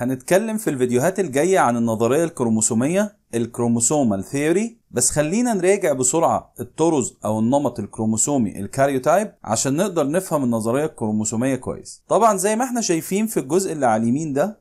هنتكلم في الفيديوهات الجاية عن النظرية الكروموسومية الكروموسومال ثيوري بس خلينا نراجع بسرعة الطرز أو النمط الكروموسومي الكاريوتايب عشان نقدر نفهم النظرية الكروموسومية كويس طبعا زي ما احنا شايفين في الجزء اللي على اليمين ده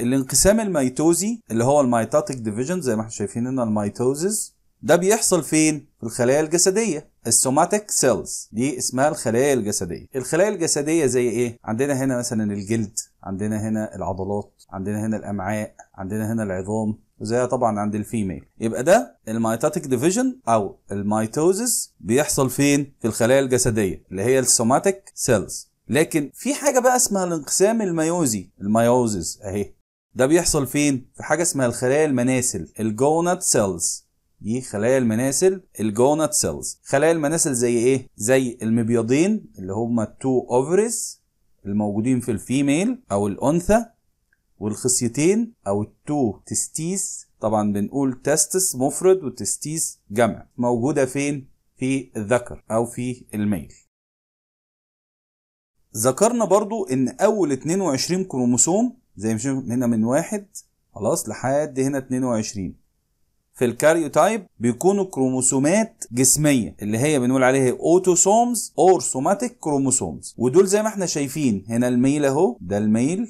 الانقسام الميتوزي اللي هو الميتاتيك ديفيجن زي ما احنا شايفين هنا الميتوزز ده بيحصل فين؟ في الخلايا الجسدية السوماتيك سيلز دي اسمها الخلايا الجسدية الخلايا الجسدية زي ايه؟ عندنا هنا مثلا الجلد عندنا هنا العضلات عندنا هنا الامعاء عندنا هنا العظام وزيها طبعا عند الفيميل يبقى ده الميتاتيك ديفيجن او الميتوزيس بيحصل فين في الخلايا الجسديه اللي هي السوماتيك سيلز لكن في حاجه بقى اسمها الانقسام الميوزي الميوزيس اهي ده بيحصل فين في حاجه اسمها الخلايا المناسل الجونات سيلز دي خلايا المناسل الجونات سيلز خلايا المناسل زي ايه زي المبيضين اللي هما التو اوفرز الموجودين في الفيميل او الانثى والخصيتين او التو تستيس طبعا بنقول تستس مفرد وتستيس جمع موجوده فين في الذكر او في الميل ذكرنا برضو ان اول 22 كروموسوم زي ما شفنا هنا من واحد خلاص لحد هنا 22 في الكاريوتايب بيكونوا كروموسومات جسميه اللي هي بنقول عليها اوتوسومز اور سوماتيك كروموسومز ودول زي ما احنا شايفين هنا الميل اهو ده الميل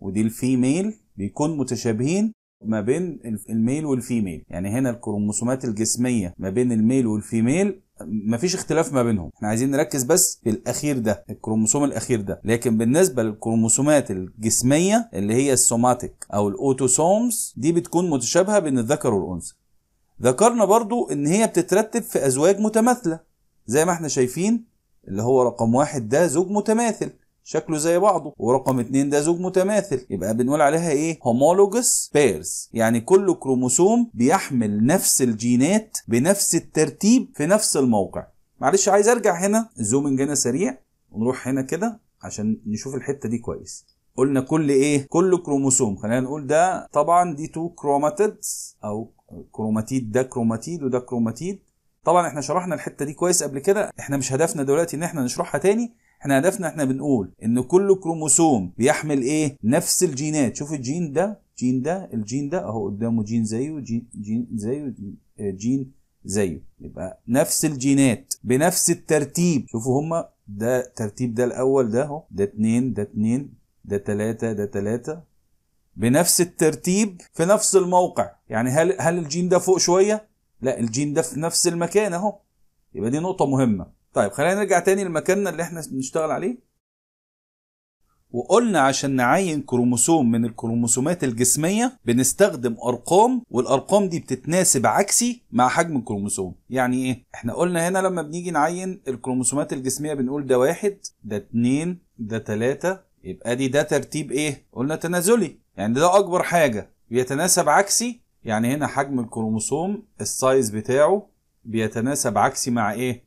ودي الفيميل بيكون متشابهين ما بين الميل والفيميل يعني هنا الكروموسومات الجسميه ما بين الميل والفيميل مفيش اختلاف ما بينهم احنا عايزين نركز بس في الاخير ده الكروموسوم الاخير ده لكن بالنسبه للكروموسومات الجسميه اللي هي السوماتيك او الاوتوسومز دي بتكون متشابهه بين الذكر والانثى ذكرنا برضو ان هي بتترتب في ازواج متماثلة زي ما احنا شايفين اللي هو رقم واحد ده زوج متماثل شكله زي بعضه ورقم اتنين ده زوج متماثل يبقى بنقول عليها ايه homologous pairs يعني كل كروموسوم بيحمل نفس الجينات بنفس الترتيب في نفس الموقع معلش عايز ارجع هنا زومنج هنا سريع ونروح هنا كده عشان نشوف الحته دي كويس قلنا كل ايه كل كروموسوم خلينا نقول ده طبعا دي تو كروماتيدز او كروماتيد ده كروماتيد وده كروماتيد طبعا احنا شرحنا الحته دي كويس قبل كده احنا مش هدفنا دلوقتي ان احنا نشرحها تاني احنا هدفنا احنا بنقول ان كل كروموسوم بيحمل ايه نفس الجينات شوف الجين ده جين ده الجين ده اهو قدامه جين زيه جين جين زيه آه، جين زيه يبقى نفس الجينات بنفس الترتيب شوفوا هما ده ترتيب ده الاول ده اهو ده اتنين ده اتنين ده تلاتة ده تلاتة بنفس الترتيب في نفس الموقع يعني هل هل الجين ده فوق شويه لا الجين ده في نفس المكان اهو يبقى دي نقطه مهمه طيب خلينا نرجع تاني لمكاننا اللي احنا بنشتغل عليه وقلنا عشان نعين كروموسوم من الكروموسومات الجسمية بنستخدم أرقام والأرقام دي بتتناسب عكسي مع حجم الكروموسوم يعني إيه؟ إحنا قلنا هنا لما بنيجي نعين الكروموسومات الجسمية بنقول ده واحد ده اتنين ده تلاتة يبقى دي ده ترتيب ايه قلنا تنازلي يعني ده اكبر حاجه بيتناسب عكسي يعني هنا حجم الكروموسوم السايز بتاعه بيتناسب عكسي مع ايه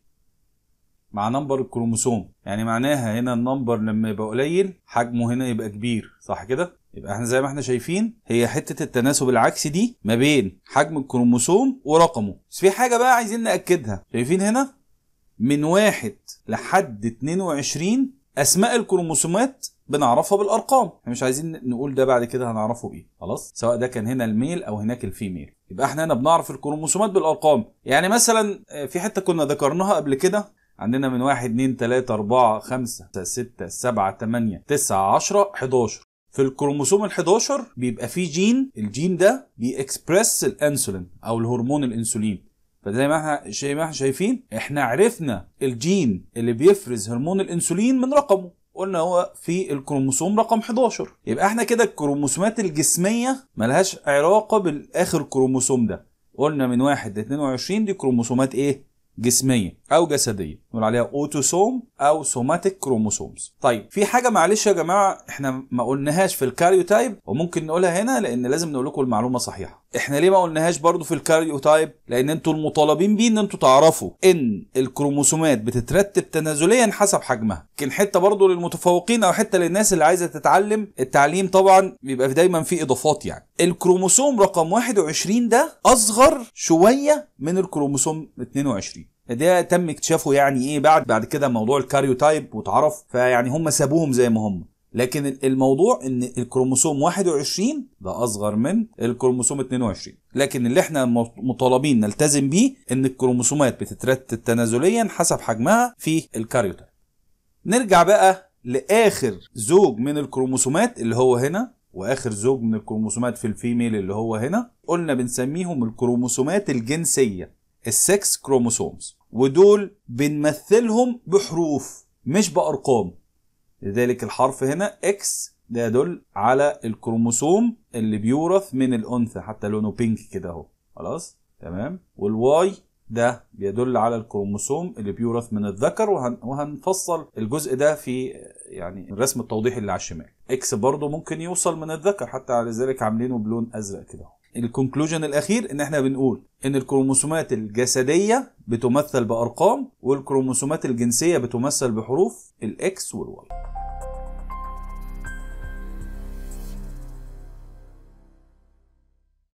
مع نمبر الكروموسوم يعني معناها هنا النمبر لما يبقى قليل حجمه هنا يبقى كبير صح كده يبقى احنا زي ما احنا شايفين هي حته التناسب العكسي دي ما بين حجم الكروموسوم ورقمه بس في حاجه بقى عايزين ناكدها شايفين هنا من واحد لحد 22 اسماء الكروموسومات بنعرفها بالارقام احنا يعني مش عايزين نقول ده بعد كده هنعرفه بايه خلاص سواء ده كان هنا الميل او هناك الفيميل يبقى احنا هنا بنعرف الكروموسومات بالارقام يعني مثلا آه، في حته كنا ذكرناها قبل كده عندنا من 1 2 3 4 5 6 7 8 9 10 11 في الكروموسوم ال 11 بيبقى فيه جين الجين ده بيكسبرس الانسولين او الهرمون الانسولين فزي ما احنا زي ما احنا شايفين احنا عرفنا الجين اللي بيفرز هرمون الانسولين من رقمه قلنا هو في الكروموسوم رقم 11 يبقى احنا كده الكروموسومات الجسميه ملهاش علاقه بالاخر كروموسوم ده قلنا من 1 ل 22 دي كروموسومات ايه جسميه او جسديه نقول عليها اوتوسوم او سوماتيك كروموسومز طيب في حاجه معلش يا جماعه احنا ما قلناهاش في الكاريوتايب وممكن نقولها هنا لان لازم نقول لكم المعلومه صحيحه احنا ليه ما قلناهاش برضو في الكاريوتايب لان انتوا المطالبين بيه ان انتوا تعرفوا ان الكروموسومات بتترتب تنازليا حسب حجمها لكن حته برضو للمتفوقين او حته للناس اللي عايزه تتعلم التعليم طبعا بيبقى دايما فيه اضافات يعني الكروموسوم رقم 21 ده اصغر شويه من الكروموسوم 22 ده تم اكتشافه يعني ايه بعد بعد كده موضوع الكاريوتايب واتعرف فيعني هم سابوهم زي ما هم لكن الموضوع ان الكروموسوم 21 ده اصغر من الكروموسوم 22 لكن اللي احنا مطالبين نلتزم بيه ان الكروموسومات بتترتب تنازليا حسب حجمها في الكاريوتايب نرجع بقى لاخر زوج من الكروموسومات اللي هو هنا واخر زوج من الكروموسومات في الفيميل اللي هو هنا قلنا بنسميهم الكروموسومات الجنسيه السكس كروموسومز ودول بنمثلهم بحروف مش بأرقام لذلك الحرف هنا إكس ده يدل على الكروموسوم اللي بيورث من الأنثى حتى لونه بينك كده أهو خلاص تمام والواي ده بيدل على الكروموسوم اللي بيورث من الذكر وهن... وهنفصل الجزء ده في يعني الرسم التوضيحي اللي على الشمال اكس برضه ممكن يوصل من الذكر حتى على ذلك عاملينه بلون ازرق كده الكونكلوجن الاخير ان احنا بنقول ان الكروموسومات الجسديه بتمثل بارقام والكروموسومات الجنسيه بتمثل بحروف الاكس والواي